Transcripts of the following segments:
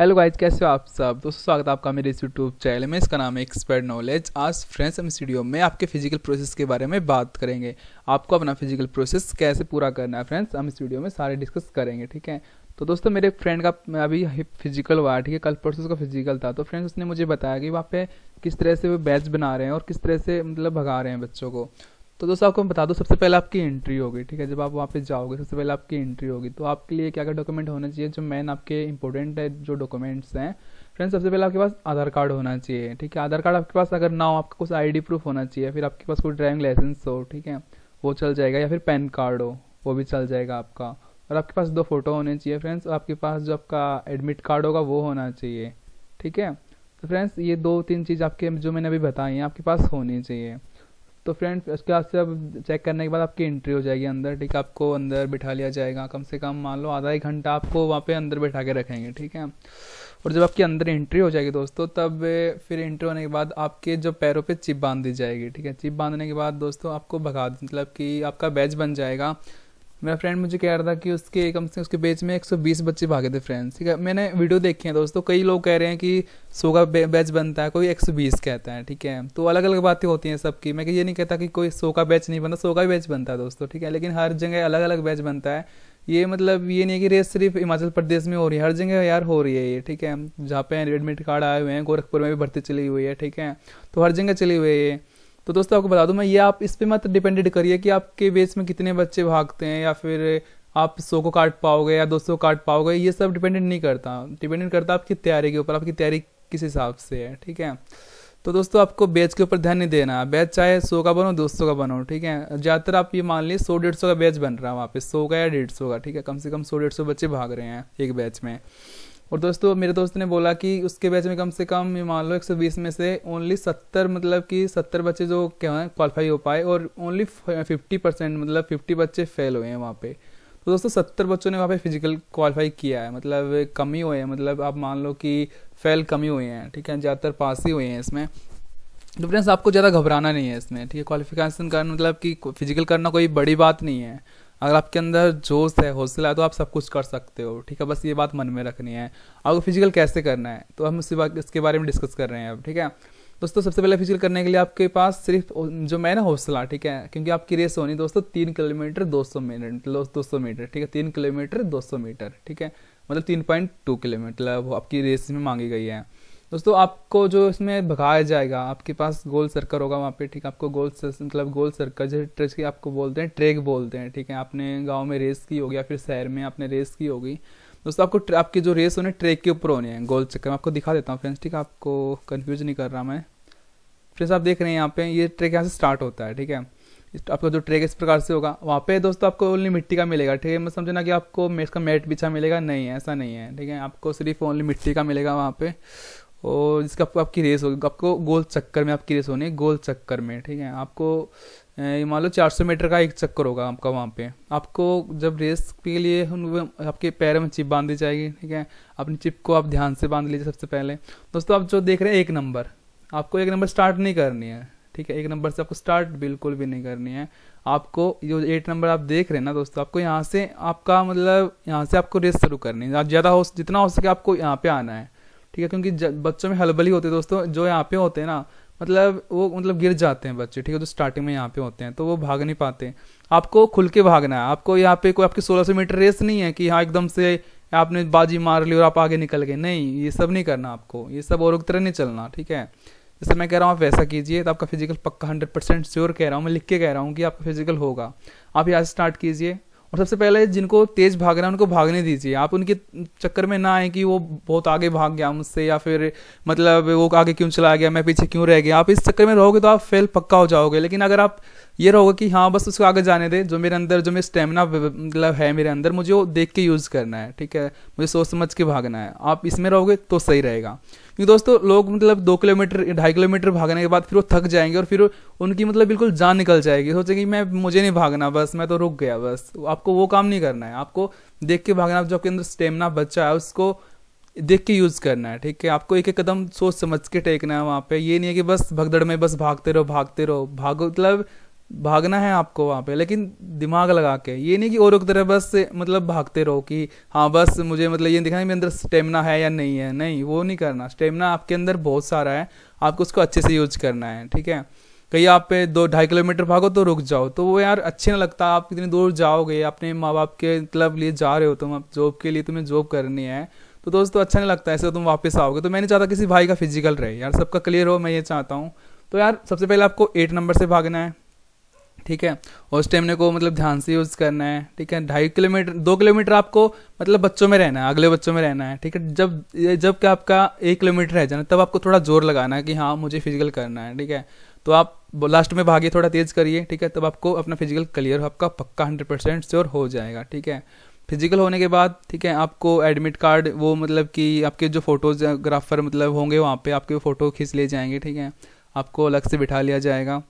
hello guys कैसे हो आप सब दोस्तों स्वागत है आपका मेरे इस यूट्यूब चैनल में इसका नाम है एक्सपर्ट नॉलेज आज फ्रेंड्स हम इस वीडियो में आपके फिजिकल प्रोसेस के बारे में बात करेंगे आपको अपना फिजिकल प्रोसेस कैसे पूरा करना है फ्रेंड्स हम इस वीडियो में सारे डिस्कस करेंगे ठीक है तो दोस्तों मेरे फ्रेंड का अभी फिजिकल हुआ ठीक है कल परसों का फिजिकल था तो फ्रेंड्स उसने मुझे बताया कि वहाँ पे किस तरह से वो बैच बना रहे हैं और किस तरह से मतलब भगा रहे हैं बच्चों को तो दोस्तों आपको मैं बता दूँ सबसे पहले आपकी एंट्री होगी ठीक है जब आप वहाँ पे जाओगे सबसे पहले आपकी एंट्री होगी तो आपके लिए क्या क्या डॉक्यूमेंट होना चाहिए जो मेन आपके इंपॉर्टेंट है जो डॉक्यूमेंट्स हैं फ्रेंड्स सबसे पहले आपके पास आधार कार्ड होना चाहिए ठीक है आधार कार्ड आपके पास अगर ना हो आपका कुछ आई प्रूफ होना चाहिए फिर आपके पास कोई ड्राइविंग लाइसेंस हो ठीक है वो चल जाएगा या फिर पैन कार्ड हो वो भी चल जाएगा आपका और आपके पास दो फोटो होने चाहिए फ्रेंड्स और आपके पास जो आपका एडमिट कार्ड होगा वो होना चाहिए ठीक है तो फ्रेंड्स ये दो तीन चीज़ आपके जो मैंने अभी बताई हैं आपके पास होनी चाहिए तो फ्रेंड उसके बाद से अब चेक करने के बाद आपकी एंट्री हो जाएगी अंदर ठीक है आपको अंदर बिठा लिया जाएगा कम से कम मान लो आधा एक घंटा आपको वहाँ पे अंदर बैठा के रखेंगे ठीक है और जब आपकी अंदर एंट्री हो जाएगी दोस्तों तब फिर एंट्री होने के बाद आपके जो पैरों पे चिप बांध दी जाएगी ठीक है चिप बांधने के बाद दोस्तों आपको भगा मतलब कि आपका बैच बन जाएगा मेरा फ्रेंड मुझे कह रहा था कि उसके कम से कम उसके बेच में 120 बच्चे भागे थे फ्रेंड्स ठीक है मैंने वीडियो देखे हैं दोस्तों कई लोग कह रहे हैं कि सो का बैच बनता है कोई 120 कहता है ठीक है तो अलग अलग बातें होती हैं सबकी मैं ये नहीं कहता कि कोई सो का बैच नहीं बनता सो का बैच बनता है दोस्तों ठीक है लेकिन हर जगह अलग अलग बैच बनता है ये मतलब ये नहीं है कि रेस सिर्फ हिमाचल प्रदेश में हो रही है हर जगह यार हो रही है ये ठीक है जहाँ पे एडमिट कार्ड आए हुए हैं गोरखपुर में भी भर्ती चली हुई है ठीक है तो हर जगह चली हुई है ये तो दोस्तों आपको बता दूं मैं ये आप इस पर मत डिपेंडेड करिए कि आपके बेस में कितने बच्चे भागते हैं या फिर आप सौ को काट पाओगे या दो सौ काट पाओगे ये सब डिपेंडेंट नहीं करता डिपेंडेंट करता आपकी तैयारी के ऊपर आपकी तैयारी किस हिसाब से है ठीक है तो दोस्तों आपको बैच के ऊपर ध्यान नहीं देना बैच चाहे सौ का बनो दो सौ का बनो ठीक है ज़्यादातर आप ये मान लीजिए सौ डेढ़ सौ का बैच बन रहा है वहाँ पे सौ का या डेढ़ सौ का ठीक है कम से कम सौ डेढ़ सौ बच्चे भाग रहे हैं एक बैच में और दोस्तों मेरे दोस्त ने बोला कि उसके बैच में कम से कम मान लो 120 में से ओनली 70 मतलब कि 70 बच्चे जो क्या हैं क्वालिफाई हो पाए और ओनली 50 परसेंट मतलब 50 बच्चे फेल हुए हैं वहाँ पे तो दोस्तों 70 बच्चों ने वहाँ पे फिजिकल क्वालिफाई किया है मतलब कमी हुए हैं मतलब आप मान लो कि फेल कमी हुए हैं ठीक है ज़्यादातर पास ही हुए हैं इसमें तो फ्रेंड्स आपको ज़्यादा घबराना नहीं है इसमें ठीक है क्वालिफिकेशन करना मतलब कि फिजिकल करना कोई बड़ी बात नहीं है अगर आपके अंदर जोश है हौसला है तो आप सब कुछ कर सकते हो ठीक है बस ये बात मन में रखनी है आपको फिजिकल कैसे करना है तो हम बात इसके बारे में डिस्कस कर रहे हैं अब ठीक है दोस्तों सबसे पहले फिजिकल करने के लिए आपके पास सिर्फ जो मैं ना हौसला ठीक है क्योंकि आपकी रेस होनी दोस्तों तीन किलोमीटर दो सौ मिनट दो सौ मीटर ठीक है तीन किलोमीटर दो सौ मीटर ठीक है मतलब तीन पॉइंट टू किलोमीटर वो आपकी रेस में मांगी गई है दोस्तों आपको जो इसमें भगाया जाएगा आपके पास गोल सर्कल होगा वहाँ पे ठीक है आपको गोल मतलब गोल सर्कल जैसे ट्रेस की आपको बोलते हैं ट्रेक बोलते हैं ठीक है आपने गाँव में रेस की होगी या फिर शहर में आपने रेस की होगी दोस्तों आपको आपकी जो रेस होने ट्रैक के ऊपर होने हैं गोल चक्कर में आपको दिखा देता हूँ फ्रेंड्स ठीक है आपको कन्फ्यूज नहीं कर रहा मैं फ्रेंड्स आप देख रहे हैं यहाँ पे ये ट्रैक यहाँ से स्टार्ट होता है ठीक है आपका जो ट्रैक इस प्रकार से होगा वहाँ पे दोस्तों आपको ओनली मिट्टी का मिलेगा ठीक है मैं समझना कि आपको मेट का मेट बिछा मिलेगा नहीं ऐसा नहीं है ठीक है आपको सिर्फ ओनली मिट्टी का मिलेगा वहाँ पे और जिसका आपको आपकी रेस होगी आपको गोल चक्कर में आपकी रेस होनी है गोल चक्कर में ठीक है आपको मान लो चार सौ मीटर का एक चक्कर होगा आपका वहाँ पे आपको जब रेस के लिए आपके पैर में चिप बांध दी जाएगी ठीक है अपनी चिप को आप ध्यान से बांध लीजिए सबसे पहले दोस्तों आप जो देख रहे हैं एक नंबर आपको एक नंबर स्टार्ट नहीं करनी है ठीक है एक नंबर से आपको स्टार्ट बिल्कुल भी नहीं करनी है आपको ये एट नंबर आप देख रहे हैं ना दोस्तों आपको यहाँ से आपका मतलब यहाँ से आपको रेस शुरू करनी है ज़्यादा हो जितना हो सके आपको यहाँ पे आना है ठीक है क्योंकि बच्चों में हलबली होती है दोस्तों जो यहाँ पे होते हैं ना मतलब वो मतलब गिर जाते हैं बच्चे ठीक है जो स्टार्टिंग में यहाँ पे होते हैं तो वो भाग नहीं पाते आपको खुल के भागना है आपको यहाँ पे कोई आपकी सोलह सौ मीटर रेस नहीं है कि हाँ एकदम से आपने बाजी मार ली और आप आगे निकल गए नहीं ये सब नहीं करना आपको ये सब और तरह नहीं चलना ठीक है जैसे मैं कह रहा हूँ आप वैसा कीजिए तो आपका फिजिकल पक्का हंड्रेड परसेंट श्योर कह रहा हूँ मैं लिख के कह रहा हूँ कि आपका फिजिकल होगा आप यहाँ से स्टार्ट कीजिए और सबसे पहले जिनको तेज भाग है उनको भागने दीजिए आप उनके चक्कर में ना आए कि वो बहुत आगे भाग गया मुझसे या फिर मतलब वो आगे क्यों चला गया मैं पीछे क्यों रह गया आप इस चक्कर में रहोगे तो आप फेल पक्का हो जाओगे लेकिन अगर आप ये रहोगे कि हाँ बस उसको आगे जाने दे जो मेरे अंदर जो मेरे स्टेमिना मतलब है मेरे अंदर मुझे वो देख के यूज़ करना है ठीक है मुझे सोच समझ के भागना है आप इसमें रहोगे तो सही रहेगा क्योंकि दोस्तों लोग मतलब दो किलोमीटर ढाई किलोमीटर भागने के बाद फिर वो थक जाएंगे और फिर उनकी मतलब बिल्कुल जान निकल जाएगी सोचेंगे मैं मुझे नहीं भागना बस मैं तो रुक गया बस आपको वो काम नहीं करना है आपको देख के भागना जो आपके अंदर स्टेमिना बच्चा है उसको देख के यूज़ करना है ठीक है आपको एक एक कदम सोच समझ के टेकना है वहाँ पे ये नहीं है कि बस भगदड़ में बस भागते रहो भागते रहो भागो मतलब भागना है आपको वहाँ पे लेकिन दिमाग लगा के ये नहीं कि और की तरह बस मतलब भागते रहो कि हाँ बस मुझे मतलब ये दिखाना मेरे अंदर स्टेमिना है या नहीं है नहीं वो नहीं करना स्टेमिना आपके अंदर बहुत सारा है आपको उसको अच्छे से यूज करना है ठीक है कहीं आप पे दो ढाई किलोमीटर भागो तो रुक जाओ तो वो यार अच्छे ना लगता आप कितनी दूर जाओगे अपने माँ बाप के मतलब लिए जा रहे हो तुम आप जॉब के लिए तुम्हें जॉब करनी है तो दोस्तों अच्छा नहीं लगता ऐसे तो तुम वापस आओगे तो मैं नहीं चाहता किसी भाई का फिजिकल रहे यार सबका क्लियर हो मैं ये चाहता हूँ तो यार सबसे पहले आपको एट नंबर से भागना है ठीक है और ने को मतलब ध्यान से यूज़ करना है ठीक है ढाई किलोमीटर दो किलोमीटर आपको मतलब बच्चों में रहना है अगले बच्चों में रहना है ठीक है जब जब कि आपका एक किलोमीटर रह जाना तब आपको थोड़ा जोर लगाना है कि हाँ मुझे फिजिकल करना है ठीक है तो आप लास्ट में भागिए थोड़ा तेज़ करिए ठीक है तब आपको अपना फिजिकल क्लियर आपका पक्का हंड्रेड परसेंट श्योर हो जाएगा ठीक है फिजिकल होने के बाद ठीक है आपको एडमिट कार्ड वो मतलब कि आपके जो फोटोग्राफर मतलब होंगे वहाँ पे आपके फ़ोटो खींच लिए जाएंगे ठीक है आपको अलग से बिठा लिया जाएगा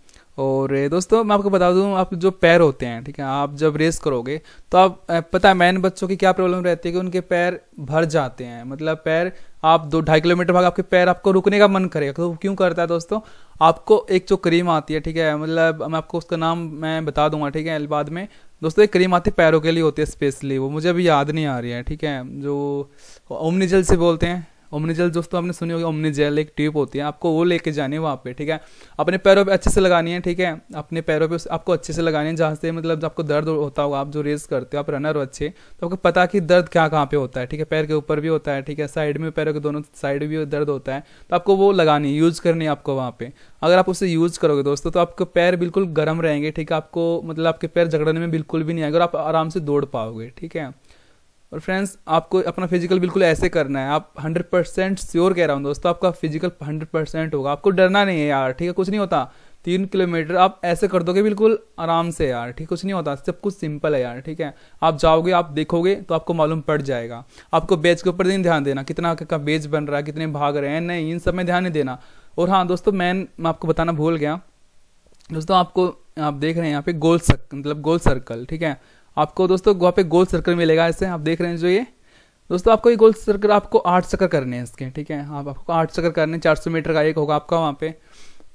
और दोस्तों मैं आपको बता दूं आप जो पैर होते हैं ठीक है आप जब रेस करोगे तो आप पता है मैन बच्चों की क्या प्रॉब्लम रहती है कि उनके पैर भर जाते हैं मतलब पैर आप दो ढाई किलोमीटर भाग आपके पैर आपको रुकने का मन करेगा तो क्यों करता है दोस्तों आपको एक जो क्रीम आती है ठीक है मतलब मैं आपको उसका नाम मैं बता दूंगा ठीक है बाद में दोस्तों एक क्रीम आती है पैरों के लिए होती है स्पेशली वो मुझे अभी याद नहीं आ रही है ठीक है जो ओमनी से बोलते हैं ओमनीजेल दोस्तों आपने सुनी होगी ओमनीजेल एक ट्यूब होती है आपको वो लेके जानी है वहाँ पे ठीक है अपने पैरों पे अच्छे से लगानी है ठीक है अपने पैरों पे आपको अच्छे से लगानी है जहाँ से मतलब आपको दर्द होता होगा आप जो रेस करते हो आप रनर हो अच्छे तो आपको पता कि दर्द क्या कहाँ पे होता है ठीक है पैर के ऊपर भी होता है ठीक है साइड में पैरों के दोनों साइड भी दर्द होता है तो आपको वो लगानी है यूज़ करनी है आपको वहाँ पे अगर आप उसे यूज़ करोगे दोस्तों तो आपके पैर बिल्कुल गर्म रहेंगे ठीक है आपको मतलब आपके पैर झगड़ने में बिल्कुल भी नहीं आएगा और आप आराम से दौड़ पाओगे ठीक है और फ्रेंड्स आपको अपना फिजिकल बिल्कुल ऐसे करना है आप हंड्रेड परसेंट श्योर कह रहा हूँ दोस्तों आपका फिजिकल हंड्रेड परसेंट होगा आपको डरना नहीं है यार ठीक है कुछ नहीं होता तीन किलोमीटर आप ऐसे कर दोगे बिल्कुल आराम से यार ठीक कुछ नहीं होता सब कुछ सिंपल है यार ठीक है आप जाओगे आप देखोगे तो आपको मालूम पड़ जाएगा आपको बेच के ऊपर नहीं ध्यान देना कितना का बेच बन रहा है कितने भाग रहे हैं नहीं इन सब में ध्यान नहीं देना और हाँ दोस्तों मैं आपको बताना भूल गया दोस्तों आपको आप देख रहे हैं यहाँ पे गोल सक मतलब गोल सर्कल ठीक है आपको दोस्तों वहाँ पे गोल सर्कल मिलेगा ऐसे आप देख रहे हैं जो ये दोस्तों आपको ये गोल सर्कल आपको आठ चक्कर करने हैं इसके ठीक है आप आपको आठ चक्कर करने चार सौ मीटर का एक होगा आपका वहाँ पे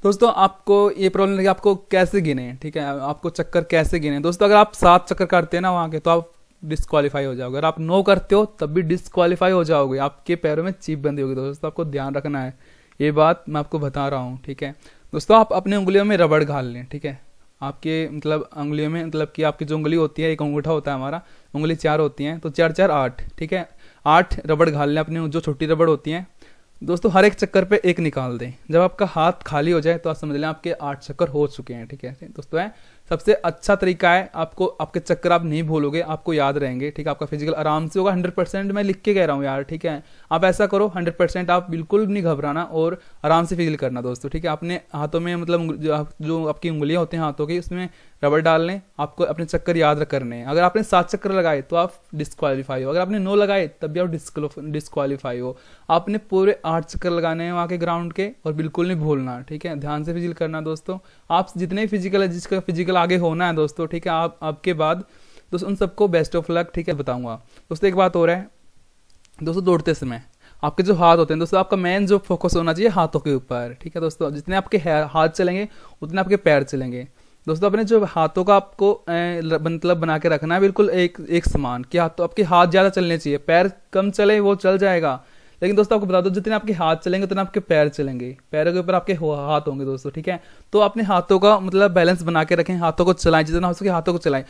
दोस्तों आपको ये प्रॉब्लम लगी आपको कैसे गिने ठीक है आपको चक्कर कैसे गिने दोस्तों अगर आप सात चक्कर करते हैं ना वहाँ के तो आप डिस्कालीफाई हो जाओगे अगर आप नो करते हो तब भी डिस्कालीफाई हो जाओगे आपके पैरों में चीप बंदी होगी दोस्तों आपको ध्यान रखना है ये बात मैं आपको बता रहा हूँ ठीक है दोस्तों आप अपने उंगलियों में रबड़ घाल लें ठीक है आपके मतलब उंगलियों में मतलब कि आपकी जो उंगली होती है एक अंगूठा होता है हमारा उंगली चार होती हैं तो चार चार आठ ठीक है आठ रबड़ घाल लें अपने जो छोटी रबड़ होती हैं दोस्तों हर एक चक्कर पे एक निकाल दें जब आपका हाथ खाली हो जाए तो आप समझ लें आपके आठ चक्कर हो चुके हैं ठीक है दोस्तों है सबसे अच्छा तरीका है आपको आपके चक्कर आप नहीं भूलोगे आपको याद रहेंगे ठीक है आपका फिजिकल आराम से होगा हंड्रेड परसेंट मैं लिख के कह रहा हूँ यार ठीक है आप ऐसा करो हंड्रेड परसेंट आप बिल्कुल नहीं घबराना और आराम से फिजिकल करना दोस्तों ठीक है आपने हाथों में मतलब जो, जो आपकी उंगलियाँ होती हैं हाथों की उसमें रबर डाल लें आपको अपने चक्कर याद करने हैं अगर आपने सात चक्कर लगाए तो आप डिस्कालीफाई हो अगर आपने नौ लगाए तब भी आप डिस्कालीफाई हो आपने पूरे आठ चक्कर लगाने हैं वहाँ के ग्राउंड के और बिल्कुल नहीं भूलना ठीक है ध्यान से फिजिकल करना दोस्तों आप जितने फिजिकल है जिसका फिजिकल आगे होना है दोस्तों ठीक है आप आपके बाद दोस्तों उन सबको बेस्ट ऑफ लक ठीक है बताऊंगा दोस्तों एक बात हो रहा है दोस्तों दौड़ते समय आपके जो हाथ होते हैं दोस्तों आपका मेन जो फोकस होना चाहिए हाथों के ऊपर ठीक है दोस्तों जितने आपके हाथ चलेंगे उतने आपके पैर चलेंगे दोस्तों अपने जो हाथों का आपको मतलब बना के रखना है बिल्कुल एक एक समान कि हाथ तो आपके हाथ ज़्यादा चलने चाहिए पैर कम चले वो चल जाएगा लेकिन दोस्तों आपको बता दो जितने आपके हाथ चलेंगे उतने आपके पैर चलेंगे पैरों के ऊपर आपके हाथ होंगे दोस्तों ठीक है तो अपने हाथों का मतलब बैलेंस बना के रखें हाथों को चलाएं जितना हो सके हाथों को चलाएं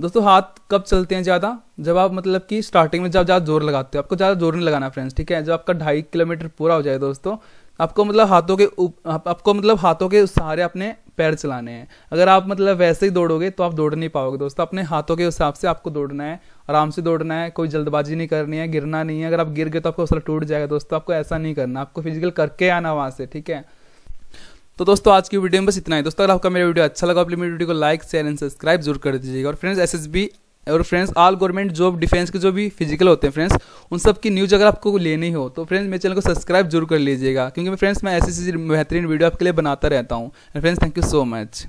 दोस्तों हाथ कब चलते हैं ज़्यादा जब आप मतलब कि स्टार्टिंग में जब ज़्यादा जोर लगाते हो आपको ज़्यादा जोर नहीं लगाना फ्रेंड्स ठीक है जब आपका ढाई किलोमीटर पूरा हो जाए दोस्तों आपको मतलब हाथों के आपको मतलब हाथों के सहारे अपने पैर चलाने हैं अगर आप मतलब वैसे ही दौड़ोगे तो आप दौड़ नहीं पाओगे दोस्तों अपने हाथों के हिसाब से आपको दौड़ना है आराम से दौड़ना है कोई जल्दबाजी नहीं करनी है गिरना नहीं है अगर आप गिर गए तो आपको हौसला टूट जाएगा दोस्तों तो आपको ऐसा नहीं करना आपको फिजिकल करके आना वहाँ से ठीक है तो दोस्तों आज की वीडियो में बस इतना ही दोस्तों अगर आपका मेरा वीडियो अच्छा लगा प्लीज मेरी वीडियो को लाइक शेयर एंड सब्सक्राइब जरूर कर दीजिएगा और फ्रेंड्स एस एस बी और friends all government job defence के जो भी फिजिकल होते हैं फ्रेंड्स उन सब की न्यूज़ अगर आपको लेनी हो तो फ्रेंड्स मेरे चैनल को सब्सक्राइब जरूर कर लीजिएगा क्योंकि मैं फ्रेंड्स मैं ऐसी ऐसी बेहतरीन वीडियो आपके लिए बनाता रहता हूँ friends thank you so much